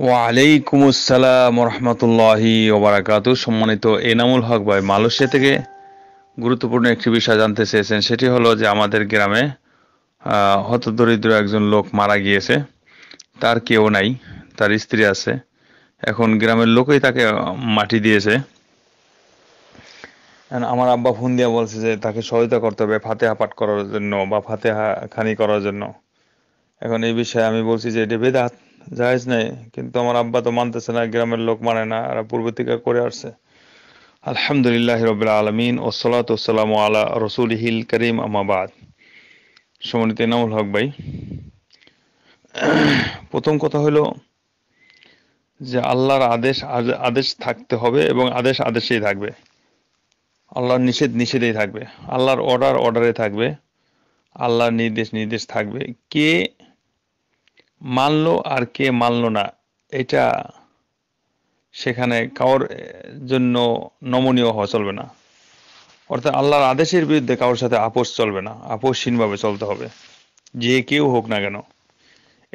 ওয়ালাইকুম আসসালাম রহমতুল্লাহি ওবরাকাত সম্মানিত এনামুল হক ভাই মালয়েশিয়া থেকে গুরুত্বপূর্ণ একটি বিষয় জানতে চেয়েছেন সেটি হলো যে আমাদের গ্রামে হতদরিদ্র একজন লোক মারা গিয়েছে তার কেউ নাই তার স্ত্রী আছে এখন গ্রামের লোকই তাকে মাটি দিয়েছে আমার আব্বা ফোন দিয়া বলছে যে তাকে সহায়তা করতে হবে ফাতেহা পাঠ করার জন্য বা ফাতেহা খানি করার জন্য এখন এই বিষয়ে আমি বলছি যে এটা বেদাত জায়জ নেই কিন্তু আমার আব্বা তো মানতেছে না গ্রামের লোক মানে না আর পূর্ব থেকে করে আসছে আলহামদুলিল্লাহ রবিল আলমিন ও ওসলাত ওসালাম আলা রসুল হিল করিম আমাবাদ সমিত নামুল হক ভাই প্রথম কথা হলো যে আল্লাহর আদেশ আদেশ থাকতে হবে এবং আদেশ আদেশেই থাকবে আল্লাহর নিষেধ নিষেধেই থাকবে আল্লাহর অর্ডার অর্ডারে থাকবে আল্লাহর নির্দেশ নির্দেশ থাকবে কে মানল আর কে মানল না এটা সেখানে কাউর জন্য নমনীয় হওয়া চলবে না অর্থাৎ আল্লাহর আদেশের বিরুদ্ধে কারোর সাথে আপোষ চলবে না আপোষহীনভাবে চলতে হবে যে কেউ হোক না কেন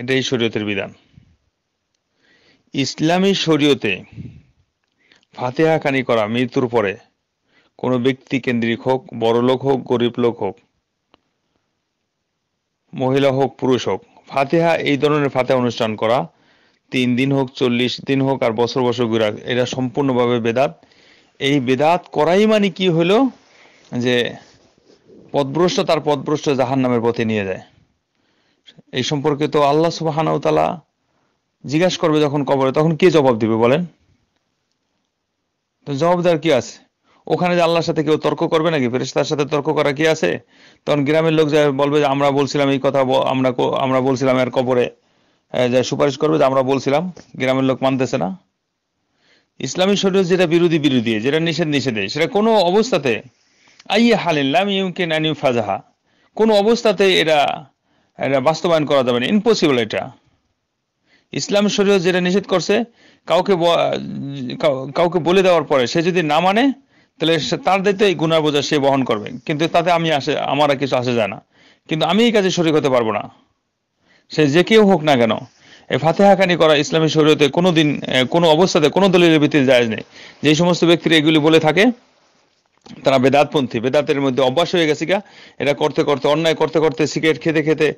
এটাই শরীয়তের বিধান ইসলামী শরীয়তে খানি করা মৃত্যুর পরে কোনো ব্যক্তি কেন্দ্রিক হোক বড়লোক হোক গরিব লোক হোক মহিলা হোক পুরুষ হোক ফাতেহা এই ধরনের ফাতেহা অনুষ্ঠান করা তিন দিন হোক চল্লিশ দিন হোক আর বছর বছর ঘুরা এটা সম্পূর্ণভাবে বেদাত এই বেদাত করাই মানে কি হলো যে পদভ্রষ্ট তার পদভ্রষ্ট জাহান নামের পথে নিয়ে যায় এই সম্পর্কে তো আল্লাহ সুবাহানাউতালা জিজ্ঞাসা করবে যখন কবরে তখন কে জবাব দিবে বলেন তো জবাব দেওয়ার কি আছে ওখানে যে আল্লাহর সাথে কেউ তর্ক করবে নাকি ফেরেস্তার সাথে তর্ক করা কি আছে তখন গ্রামের লোক যা বলবে যে আমরা বলছিলাম এই কথা আমরা আমরা বলছিলাম এর কবরে যা সুপারিশ করবে যে আমরা বলছিলাম গ্রামের লোক মানতেছে না ইসলামী শরীর যেটা বিরোধী বিরোধী যেটা নিষেধ নিষেধে সেটা কোনো অবস্থাতে আইয়ে হালিল্লাম ইউকে নানি ফাজাহা কোন অবস্থাতে এরা এটা বাস্তবায়ন করা যাবে না ইম্পসিবল এটা ইসলাম শরীয় যেটা নিষেধ করছে কাউকে কাউকে বলে দেওয়ার পরে সে যদি না মানে তাহলে তার দায়িত্ব এই গুনার বোঝা সে বহন করবে কিন্তু তাতে আমি আসে আমার আর কিছু আসে যায় না কিন্তু আমি এই কাজে শরিক হতে পারবো না সে যে কেউ হোক না কেন এই ফাতেহাকানি করা ইসলামী শরীয়তে কোনো দিন কোনো অবস্থাতে কোনো দলিলের ভিত্তিতে যায় নেই যে সমস্ত ব্যক্তিরা এগুলি বলে থাকে তারা বেদাতপন্থী বেদাতের মধ্যে অভ্যাস হয়ে গেছে গা এটা করতে করতে অন্যায় করতে করতে সিগারেট খেতে খেতে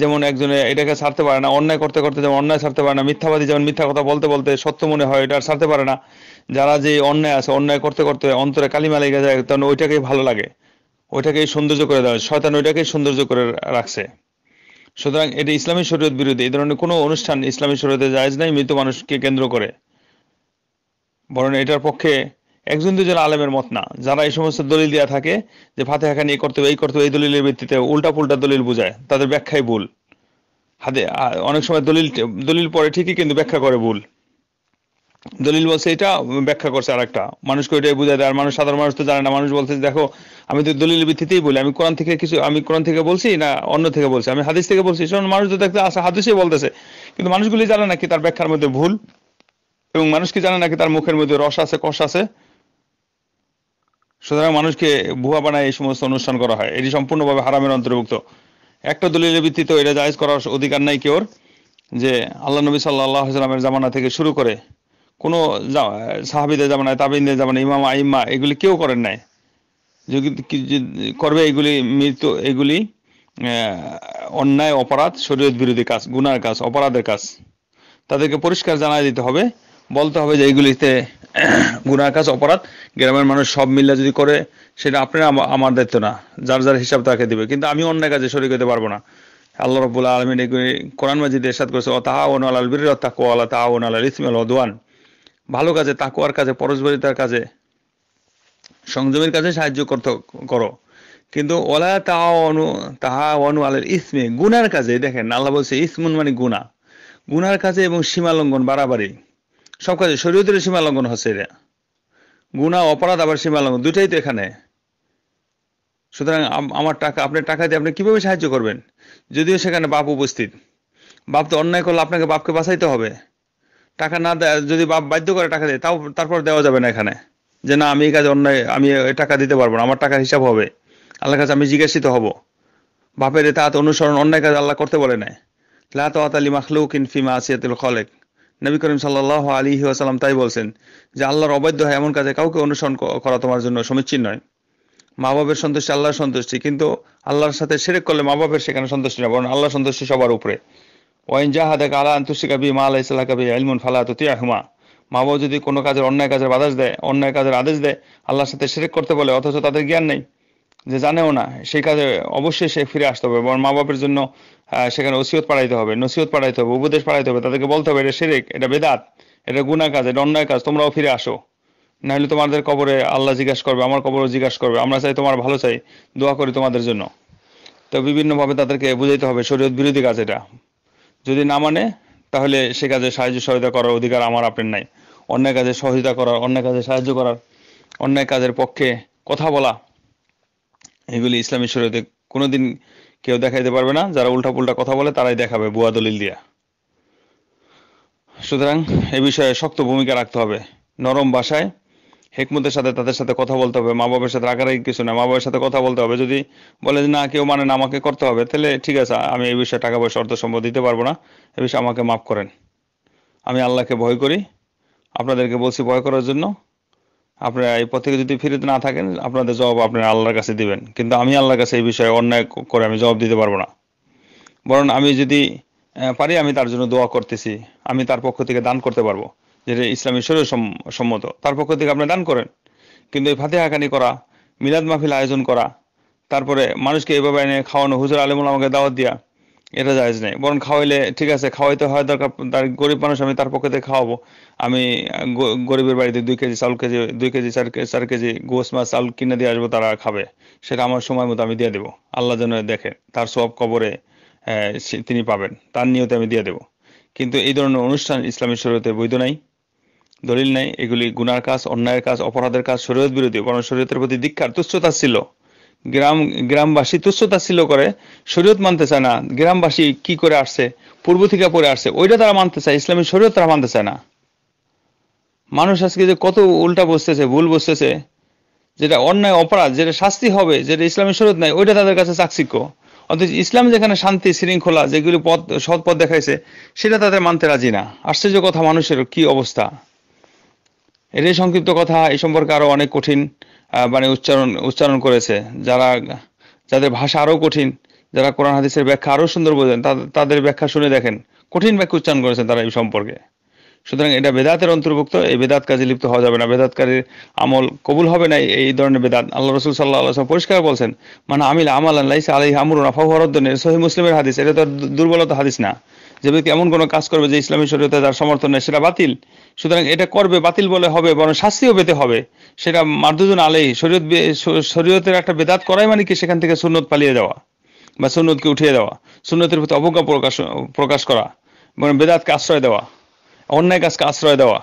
যেমন একজনে এটাকে ছাড়তে পারে না অন্যায় করতে করতে যেমন অন্যায় ছাড়তে পারে না মিথ্যাবাদী যেমন মিথ্যা কথা বলতে বলতে সত্য মনে হয় এটা আর ছাড়তে পারে না যারা যে অন্যায় আছে অন্যায় করতে করতে অন্তরে কালিমা লেগে যায় তখন ওইটাকেই ভালো লাগে ওইটাকেই সৌন্দর্য করে দেওয়া শয়তান ওইটাকেই সৌন্দর্য করে রাখছে সুতরাং এটা ইসলামী শরীয়ত বিরোধী এই ধরনের কোনো অনুষ্ঠান ইসলামী শরীয়তে জায়জ নাই মৃত মানুষকে কেন্দ্র করে বরং এটার পক্ষে একজন দুজন আলেমের মত না যারা এই সমস্ত দলিল দেওয়া থাকে যে ফাতেহা খানি করতে হবে এই করতে হবে এই দলিলের ভিত্তিতে উল্টা পুল্টা দলিল বোঝায় তাদের ব্যাখ্যায় ভুল হাতে অনেক সময় দলিল দলিল পরে ঠিকই কিন্তু ব্যাখ্যা করে ভুল দলিল বলছে এটা ব্যাখ্যা করছে আর একটা মানুষকে ওইটাই বুঝায় দেয় আর মানুষ সাধারণ মানুষ তো জানে না মানুষ বলছে দেখো আমি তো দলিলের ভিত্তিতেই বলি আমি কোরআন থেকে কিছু আমি কোরআন থেকে বলছি না অন্য থেকে বলছি আমি হাদিস থেকে বলছি শোন মানুষ তো দেখতে আসা হাদিসে বলতেছে কিন্তু মানুষগুলি জানে নাকি তার ব্যাখ্যার মধ্যে ভুল এবং মানুষকে জানে নাকি তার মুখের মধ্যে রস আছে কষ আছে সুতরাং মানুষকে ভুয়া বানায় এই সমস্ত অনুষ্ঠান করা হয় এটি সম্পূর্ণভাবে হারামের অন্তর্ভুক্ত একটা দলিলের ভিত্তিতে এটা জায়জ করার অধিকার নাই কেউর যে আল্লাহ নবী সাল্লাহ সাল্লামের জামানা থেকে শুরু করে কোনো সাহাবিদের জামানায় তাবিনদের জামানায় ইমাম আইম্মা এগুলি কেউ করেন নাই করবে এগুলি মৃত্যু এগুলি অন্যায় অপরাধ শরীয়ত বিরোধী কাজ গুনার কাজ অপরাধের কাজ তাদেরকে পরিষ্কার জানায় দিতে হবে বলতে হবে যে এগুলিতে গুণা কাজ অপরাধ গ্রামের মানুষ সব মিল্লা যদি করে সেটা আপনার আমার দায়িত্ব না যার যার হিসাব তাকে দিবে কিন্তু আমি অন্য কাজে শরীর হতে পারবো না আল্লাহ রবুল্লা আলমিন কোরআন মাজিদ এরশাদ করেছে ও তাহা ওন আল বীর তাকু আল্লাহ তাহা ওন আল ইসমাল ওদওয়ান ভালো কাজে তাকুয়ার কাজে পরস্পরিতার কাজে সংযমের কাজে সাহায্য করতে করো কিন্তু ওলা তাহা অনু তাহা অনু আলের ইসমে গুনার কাজে দেখেন আল্লাহ বলছে ইসমুন মানে গুনা গুনার কাজে এবং সীমালঙ্ঘন বাড়াবাড়ি সব কাজে শরীয়তের সীমা লঙ্ঘন হচ্ছে এরা গুণা অপরাধ আবার সীমা লঙ্ঘন দুটাই তো এখানে সুতরাং আমার টাকা আপনার টাকা দিয়ে আপনি কীভাবে সাহায্য করবেন যদিও সেখানে বাপ উপস্থিত বাপ তো অন্যায় করলে আপনাকে বাপকে বাঁচাইতে হবে টাকা না দেয় যদি বাপ বাধ্য করে টাকা দেয় তাও তারপর দেওয়া যাবে না এখানে যে না আমি এই কাজে অন্যায় আমি টাকা দিতে পারবো না আমার টাকার হিসাব হবে আল্লাহর কাছে আমি জিজ্ঞাসিত হব বাপের তাহাতে অনুসরণ অন্যায় কাজ আল্লাহ করতে বলে নেয় লা তো আতালি মাখলুক ইনফিমা আসিয়াতুল খলেক নবী করিম সাল্লাহ আলী আসালাম তাই বলছেন যে আল্লাহর অবৈধ হয় এমন কাজে কাউকে অনুসরণ করা তোমার জন্য সমীচীন নয় মা বাবের সন্তুষ্টি আল্লাহর সন্তুষ্টি কিন্তু আল্লাহর সাথে সেরেক করলে মা বাবের সেখানে সন্তুষ্টি না বরং আল্লাহ সন্তুষ্টি সবার উপরে ওয়াইন জাহাদা আলা আন্তুষ্টি কাবি মা আল্লাহ ইসলাহ কাবি আলমুন ফালা হুমা মা বাবা যদি কোনো কাজের অন্যায় কাজের আদেশ দেয় অন্যায় কাজের আদেশ দেয় আল্লাহর সাথে সেরেক করতে বলে অথচ তাদের জ্ঞান নেই যে জানেও না সেই কাজে অবশ্যই সে ফিরে আসতে হবে এবং মা বাপের জন্য সেখানে ওসিয়ত পাড়াইতে হবে নসিহত পাঠাইতে হবে উপদেশ পাড়াইতে হবে তাদেরকে বলতে হবে এটা সেরেক এটা বেদাত এটা গুণা কাজ এটা অন্যায় কাজ তোমরাও ফিরে আসো নাহলে তোমাদের কবরে আল্লাহ জিজ্ঞাসা করবে আমার কবরও জিজ্ঞাসা করবে আমরা চাই তোমার ভালো চাই দোয়া করি তোমাদের জন্য তো বিভিন্নভাবে তাদেরকে বুঝাইতে হবে শরীয়ত বিরোধী কাজ এটা যদি না মানে তাহলে সে কাজে সাহায্য সহযোগিতা করার অধিকার আমার আপনার নাই অন্যায় কাজে সহযোগিতা করার অন্যায় কাজে সাহায্য করার অন্যায় কাজের পক্ষে কথা বলা এগুলি ইসলামী শরীয়তে কোনোদিন কেউ দেখাইতে পারবে না যারা পুল্টা কথা বলে তারাই দেখাবে বুয়া দলিল দিয়া সুতরাং এ বিষয়ে শক্ত ভূমিকা রাখতে হবে নরম ভাষায় হেকমতের সাথে তাদের সাথে কথা বলতে হবে মা বাবার সাথে রাগারাগি কিছু না মা বাবার সাথে কথা বলতে হবে যদি বলে যে না কেউ মানে না আমাকে করতে হবে তাহলে ঠিক আছে আমি এই বিষয়ে টাকা পয়সা অর্থ সম্ভব দিতে পারবো না এ বিষয়ে আমাকে মাফ করেন আমি আল্লাহকে ভয় করি আপনাদেরকে বলছি ভয় করার জন্য আপনারা এই পথে যদি ফিরতে না থাকেন আপনাদের জবাব আপনারা আল্লাহর কাছে দিবেন কিন্তু আমি আল্লাহর কাছে এই বিষয়ে অন্যায় করে আমি জবাব দিতে পারবো না বরং আমি যদি পারি আমি তার জন্য দোয়া করতেছি আমি তার পক্ষ থেকে দান করতে পারবো যেটা ইসলামী শরীর সম্মত তার পক্ষ থেকে আপনি দান করেন কিন্তু এই ফাতে হাকানি করা মিলাদ মাহফিল আয়োজন করা তারপরে মানুষকে এভাবে এনে খাওয়ানো হুজুর আলমুল আমাকে দাওয়াত দিয়া এটা জায়জ নেই বরং খাওয়াইলে ঠিক আছে খাওয়াইতে হয় দরকার তার গরিব মানুষ আমি তার পক্ষে খাওয়াবো আমি গরিবের বাড়িতে দুই কেজি চাউল কেজি দুই কেজি চার কেজি চার কেজি গোস মাছ চাল কিনে দিয়ে আসবো তারা খাবে সেটা আমার সময় মতো আমি দিয়ে দেবো আল্লাহ যেন দেখে তার সব কবরে তিনি পাবেন তার নিয়তে আমি দিয়ে দেবো কিন্তু এই ধরনের অনুষ্ঠান ইসলামী শরীয়তে বৈধ নাই দলিল নাই এগুলি গুনার কাজ অন্যায়ের কাজ অপরাধের কাজ শরীয়ত বিরোধী বরং শরীয়তের প্রতি দীক্ষার তুচ্ছতা ছিল গ্রাম গ্রামবাসী তুচ্ছতা ছিল করে শরীয়ত মানতে চায় না গ্রামবাসী কি করে আসছে পূর্ব থেকে পরে আসছে ওইটা তারা মানতে চায় ইসলামী শরীয়ত তারা মানতে চায় না মানুষ আজকে যে কত উল্টা বসতেছে ভুল বসতেছে যেটা অন্যায় অপরাধ যেটা শাস্তি হবে যেটা ইসলামী শরীয়ত নাই ওইটা তাদের কাছে চাকসিক্য অথচ ইসলাম যেখানে শান্তি শৃঙ্খলা যেগুলি পথ সৎ পথ দেখাইছে সেটা তাদের মানতে রাজি না আশ্চর্য কথা মানুষের কি অবস্থা এটাই সংক্ষিপ্ত কথা এ সম্পর্কে আরো অনেক কঠিন মানে উচ্চারণ উচ্চারণ করেছে যারা যাদের ভাষা আরও কঠিন যারা কোরআন হাদিসের ব্যাখ্যা আরও সুন্দর বোঝেন তাদের ব্যাখ্যা শুনে দেখেন কঠিন ব্যাখ্যা উচ্চারণ করেছেন তারা এই সম্পর্কে সুতরাং এটা বেদাতের অন্তর্ভুক্ত এই বেদাত কাজে লিপ্ত হওয়া যাবে না বেদাতকারীর আমল কবুল হবে না এই ধরনের বেদাত আল্লাহ রসুল সাল্লাহ আল্লাহ পরিষ্কার বলছেন মানে আমিল আমাল আল্লাহ আলাই আমরুন আফাহরদ্দিন সহি মুসলিমের হাদিস এটা তো দুর্বলতা হাদিস না যে ব্যক্তি এমন কোনো কাজ করবে যে ইসলামী শরীয়তে তার সমর্থন নেই সেটা বাতিল সুতরাং এটা করবে বাতিল বলে হবে বরং শাস্তিও পেতে হবে সেটা মার্দুজন আলেই শরীয়ত শরীয়তের একটা বেদাত করাই মানে কি সেখান থেকে সুন্নত পালিয়ে দেওয়া বা সুন্নতকে উঠিয়ে দেওয়া সুন্নতের প্রতি অবজ্ঞা প্রকাশ প্রকাশ করা মানে বেদাতকে আশ্রয় দেওয়া অন্যায় কাজকে আশ্রয় দেওয়া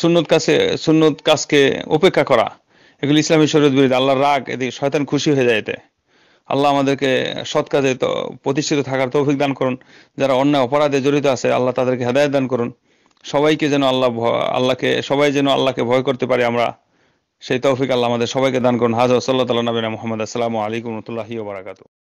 সুন্নত কাছে সুন্নত কাজকে উপেক্ষা করা এগুলি ইসলামী শরীয়ত বিরুদ্ধে আল্লাহর রাগ এদিকে শয়তান খুশি হয়ে যায় এতে আল্লাহ আমাদেরকে সৎ কাজে প্রতিষ্ঠিত থাকার তৌফিক দান করুন যারা অন্য অপরাধে জড়িত আছে আল্লাহ তাদেরকে হেদায়ত দান করুন সবাইকে যেন আল্লাহ আল্লাহকে সবাই যেন আল্লাহকে ভয় করতে পারি আমরা সেই তৌফিক আল্লাহ আমাদের সবাইকে দান করুন হাজর সাল্লাহ তাল্লাহ নবীনা মোহাম্মদ আসসালামু আলাইকুম রহমতুল্লাহি